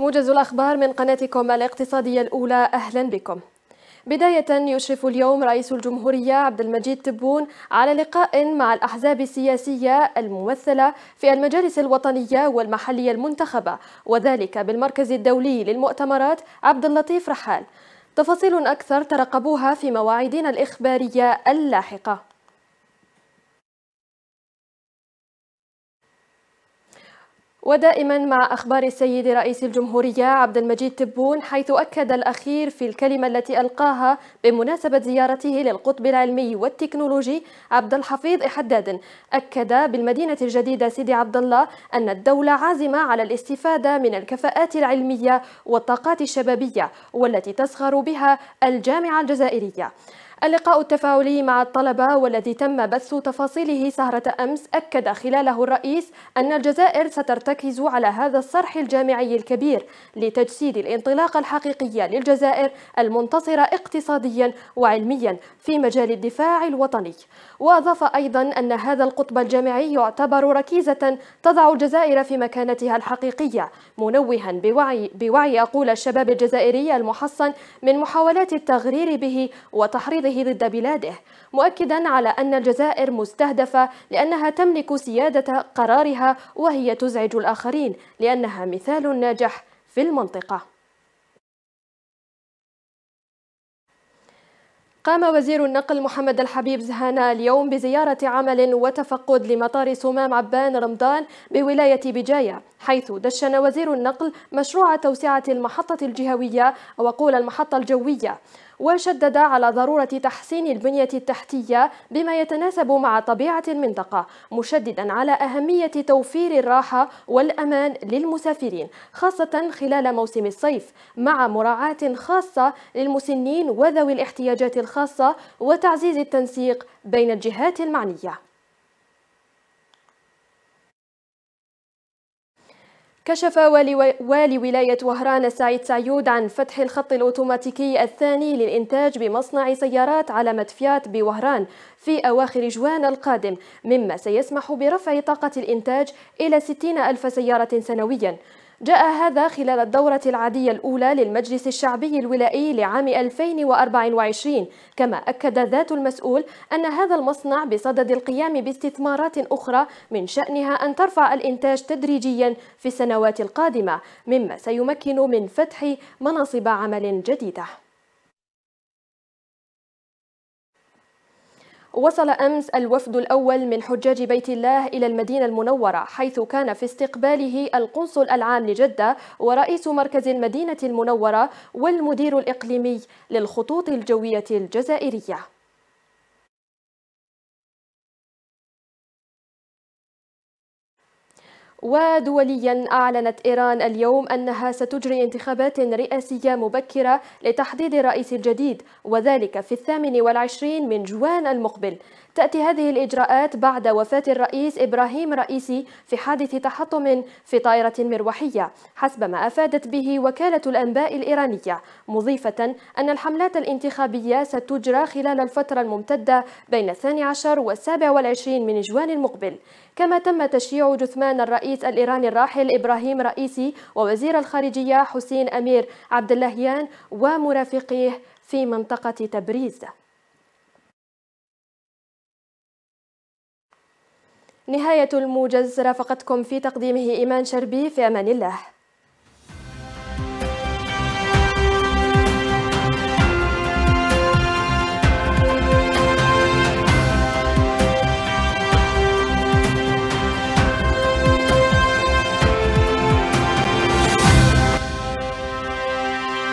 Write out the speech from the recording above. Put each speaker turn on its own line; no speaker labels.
موجز الأخبار من قناتكم الاقتصادية الأولى أهلا بكم بداية يشرف اليوم رئيس الجمهورية عبد المجيد تبون على لقاء مع الأحزاب السياسية الممثلة في المجالس الوطنية والمحلية المنتخبة وذلك بالمركز الدولي للمؤتمرات عبد اللطيف رحال تفاصيل أكثر ترقبوها في مواعيدنا الإخبارية اللاحقة ودائما مع أخبار السيد رئيس الجمهورية عبد المجيد تبون حيث أكد الأخير في الكلمة التي ألقاها بمناسبة زيارته للقطب العلمي والتكنولوجي عبد الحفيظ حداد أكد بالمدينة الجديدة سيدي عبد الله أن الدولة عازمة على الاستفادة من الكفاءات العلمية والطاقات الشبابية والتي تصغر بها الجامعة الجزائرية اللقاء التفاعلي مع الطلبة والذي تم بث تفاصيله سهرة أمس أكد خلاله الرئيس أن الجزائر سترتكز على هذا الصرح الجامعي الكبير لتجسيد الانطلاقة الحقيقية للجزائر المنتصرة اقتصاديا وعلميا في مجال الدفاع الوطني وأضاف أيضا أن هذا القطب الجامعي يعتبر ركيزة تضع الجزائر في مكانتها الحقيقية منوها بوعي, بوعي أقول الشباب الجزائري المحصن من محاولات التغرير به وتحريض غيره ضد بلاده مؤكدا على أن الجزائر مستهدفة لأنها تملك سيادة قرارها وهي تزعج الآخرين لأنها مثال ناجح في المنطقة قام وزير النقل محمد الحبيب زهانة اليوم بزيارة عمل وتفقد لمطار صمام عبان رمضان بولاية بجاية حيث دشن وزير النقل مشروع توسعة المحطة الجهوية وقول المحطة الجوية وشدد على ضرورة تحسين البنية التحتية بما يتناسب مع طبيعة المنطقة مشددا على أهمية توفير الراحة والأمان للمسافرين خاصة خلال موسم الصيف مع مراعاة خاصة للمسنين وذوي الاحتياجات الخاصة وتعزيز التنسيق بين الجهات المعنية كشف والي, والي ولاية وهران سعيد سعيود عن فتح الخط الأوتوماتيكي الثاني للإنتاج بمصنع سيارات على مدفيات بوهران في أواخر جوان القادم مما سيسمح برفع طاقة الإنتاج إلى 60 ألف سيارة سنوياً جاء هذا خلال الدورة العادية الأولى للمجلس الشعبي الولائي لعام 2024 كما أكد ذات المسؤول أن هذا المصنع بصدد القيام باستثمارات أخرى من شأنها أن ترفع الإنتاج تدريجيا في السنوات القادمة مما سيمكن من فتح مناصب عمل جديدة وصل أمس الوفد الأول من حجاج بيت الله إلى المدينة المنورة حيث كان في استقباله القنصل العام لجدة ورئيس مركز المدينة المنورة والمدير الإقليمي للخطوط الجوية الجزائرية ودوليا أعلنت إيران اليوم أنها ستجري انتخابات رئاسية مبكرة لتحديد الرئيس الجديد وذلك في الثامن والعشرين من جوان المقبل تأتي هذه الإجراءات بعد وفاة الرئيس إبراهيم رئيسي في حادث تحطم في طائرة مروحية حسب ما أفادت به وكالة الأنباء الإيرانية مضيفة أن الحملات الانتخابية ستجرى خلال الفترة الممتدة بين الثاني عشر والسابع والعشرين من جوان المقبل كما تم تشييع جثمان الرئيس الإيراني الراحل إبراهيم رئيسي ووزير الخارجية حسين أمير عبد اللهيان ومرافقيه في منطقة تبريز نهاية الموجز رافقتكم في تقديمه إيمان شربي في أمان الله